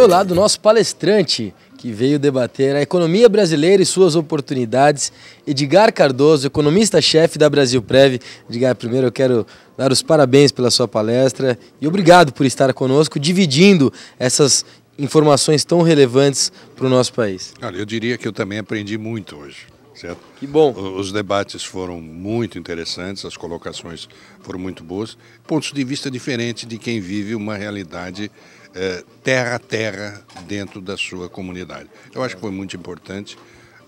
meu lado, o nosso palestrante, que veio debater a economia brasileira e suas oportunidades, Edgar Cardoso, economista-chefe da Brasil Prev. Edgar, primeiro eu quero dar os parabéns pela sua palestra e obrigado por estar conosco, dividindo essas informações tão relevantes para o nosso país. Olha, eu diria que eu também aprendi muito hoje. Certo? Que bom. Os debates foram muito interessantes, as colocações foram muito boas, pontos de vista diferentes de quem vive uma realidade é, terra a terra dentro da sua comunidade. Eu acho que foi muito importante.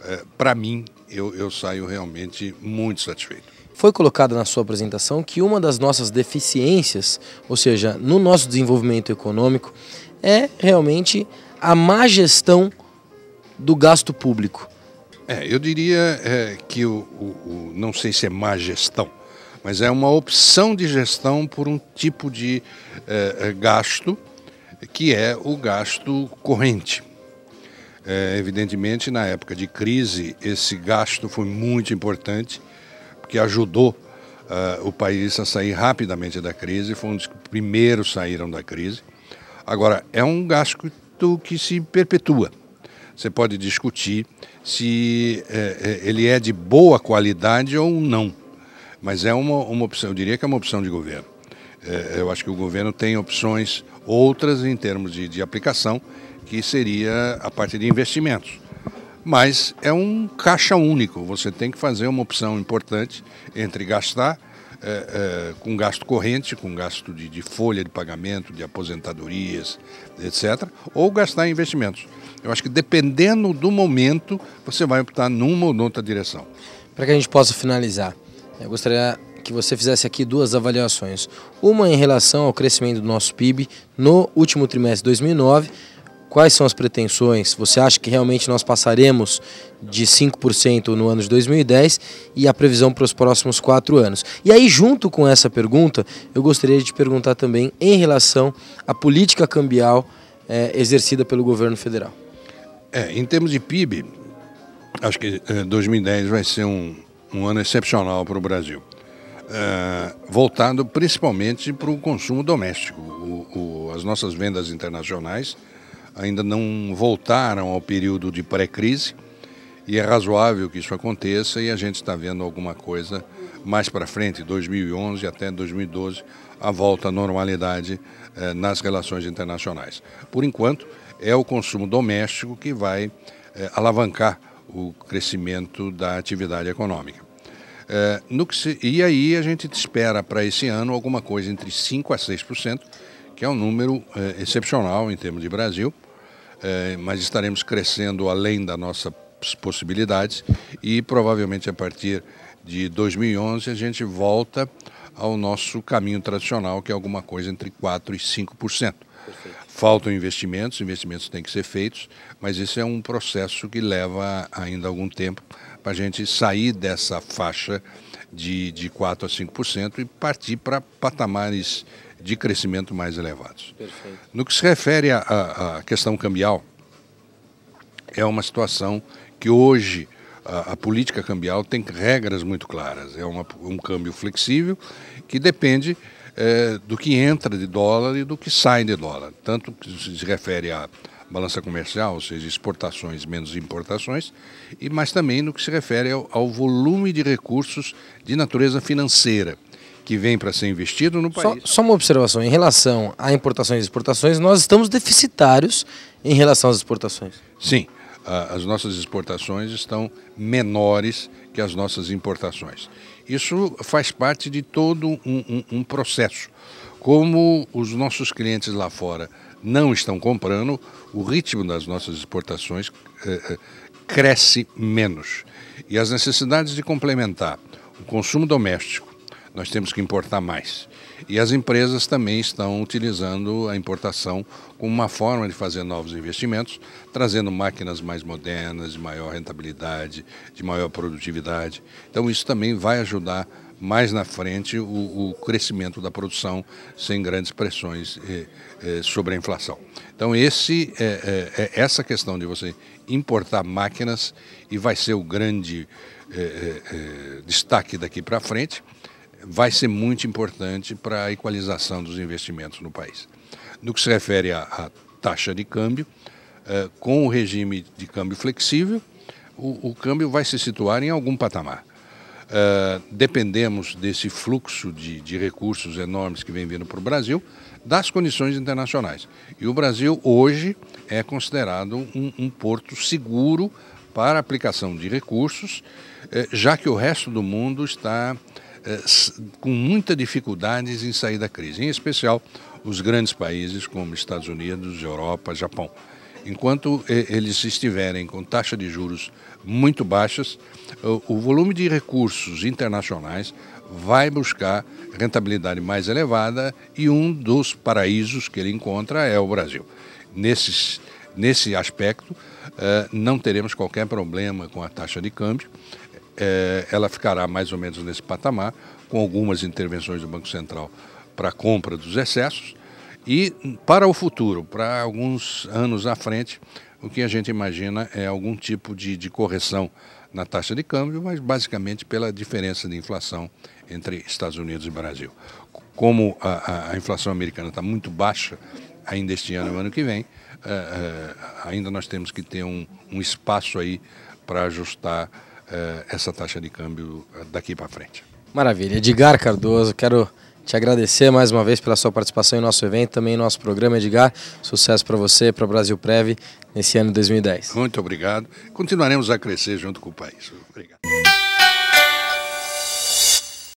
É, Para mim, eu, eu saio realmente muito satisfeito foi colocado na sua apresentação que uma das nossas deficiências, ou seja, no nosso desenvolvimento econômico, é realmente a má gestão do gasto público. É, eu diria é, que o, o, o, não sei se é má gestão, mas é uma opção de gestão por um tipo de é, é gasto que é o gasto corrente. É, evidentemente, na época de crise, esse gasto foi muito importante, porque ajudou uh, o país a sair rapidamente da crise, foi um dos que primeiros saíram da crise. Agora, é um gasto que se perpetua. Você pode discutir se é, é, ele é de boa qualidade ou não, mas é uma, uma opção, eu diria que é uma opção de governo. É, eu acho que o governo tem opções outras em termos de, de aplicação, que seria a parte de investimentos. Mas é um caixa único, você tem que fazer uma opção importante entre gastar é, é, com gasto corrente, com gasto de, de, folha de pagamento, de aposentadorias, etc., ou gastar em investimentos. Eu acho que dependendo do momento, você vai optar numa ou noutra direção. Para que a gente possa finalizar, eu gostaria que você fizesse aqui duas avaliações. Uma em relação ao crescimento do nosso PIB no último trimestre de 2009. Quais são as pretensões? Você acha que realmente nós passaremos de 5% no ano de 2010 e a previsão para os próximos quatro anos? E aí, junto com essa pergunta, eu gostaria de te perguntar também em relação à política cambial é, exercida pelo governo federal. É, em termos de PIB, acho que é, eh, 2010 vai ser um, um ano excepcional para o Brasil. Eh, voltado principalmente para o consumo doméstico. O, o, as nossas vendas internacionais ainda não voltaram ao período de pré-crise e é razoável que isso aconteça e a gente está vendo alguma coisa mais para frente, 2011 até 2012, a volta à normalidade eh, nas relações internacionais. Por enquanto, é o consumo doméstico que vai eh, alavancar o crescimento da atividade econômica. É, se, e aí a gente espera para esse ano alguma coisa entre 5% a 6%, que é um número é, excepcional em termos de Brasil, é, mas estaremos crescendo além das nossas possibilidades e provavelmente a partir de 2011 a gente volta ao nosso caminho tradicional, que é alguma coisa entre 4% e 5%. Perfeito. Faltam investimentos, investimentos têm que ser feitos, mas esse é um processo que leva ainda algum tempo para a gente sair dessa faixa de, de 4% a 5% e partir para patamares de crescimento mais elevados. Perfeito. No que se refere à questão cambial, é uma situação que hoje a, a, política cambial tem regras muito claras. É uma, um câmbio flexível que depende eh, do que entra de dólar e do que sai de dólar, tanto que se refere a balança comercial, ou seja, exportações menos importações, e mas também no que se refere ao, ao volume de recursos de natureza financeira que vem para ser investido no país. Só, só, uma observação, em relação a importações e exportações, nós estamos deficitários em relação às exportações. Sim, as nossas exportações estão menores que as nossas importações. Isso faz parte de todo um, um, um processo. Como os nossos clientes lá fora não estão comprando, o ritmo das nossas exportações eh, eh, cresce menos. E as necessidades de complementar o consumo doméstico, nós temos que importar mais. E as empresas também estão utilizando a importação como uma forma de fazer novos investimentos, trazendo máquinas mais modernas, de maior rentabilidade, de maior produtividade. Então, isso também vai ajudar mais na frente o, o crescimento da produção sem grandes pressões eh, eh, sobre a inflação. Então esse eh, eh, é essa questão de você importar máquinas e vai ser o grande eh, destaque daqui para frente vai ser muito importante para a equalização dos investimentos no país. No que se refere à, à taxa de câmbio, eh, com o regime de câmbio flexível, o, o, câmbio vai se situar em algum patamar. Eh, dependemos desse fluxo de, de recursos enormes que vem vindo para o Brasil, das condições internacionais. E o Brasil hoje é considerado um, um porto seguro para aplicação de recursos, eh, já que o resto do mundo está eh, com muitas dificuldades em sair da crise, em especial os grandes países como Estados Unidos, Europa, Japão. Enquanto eh, eles estiverem com taxa de juros muito baixas, o volume de recursos internacionais vai buscar rentabilidade mais elevada e um dos paraísos que ele encontra é o Brasil. Nesses, nesse aspecto, eh, não teremos qualquer problema com a taxa de câmbio, eh, ela ficará mais ou menos nesse patamar, com algumas intervenções do Banco Central para a compra dos excessos e para o futuro, para alguns anos à frente, o que a gente imagina é algum tipo de, de correção na taxa de câmbio, mas basicamente pela diferença de inflação entre Estados Unidos e Brasil. Como a, a, a inflação americana está muito baixa ainda este ano e ano que vem, uh, uh, ainda nós temos que ter um, um espaço aí para ajustar uh, essa taxa de câmbio daqui para frente. Maravilha. Edgar Cardoso, quero te agradecer mais uma vez pela sua participação em nosso evento, também em nosso programa, Edgar. Sucesso para você, para o Brasil Prev, nesse ano de 2010. Muito obrigado. Continuaremos a crescer junto com o país. Obrigado.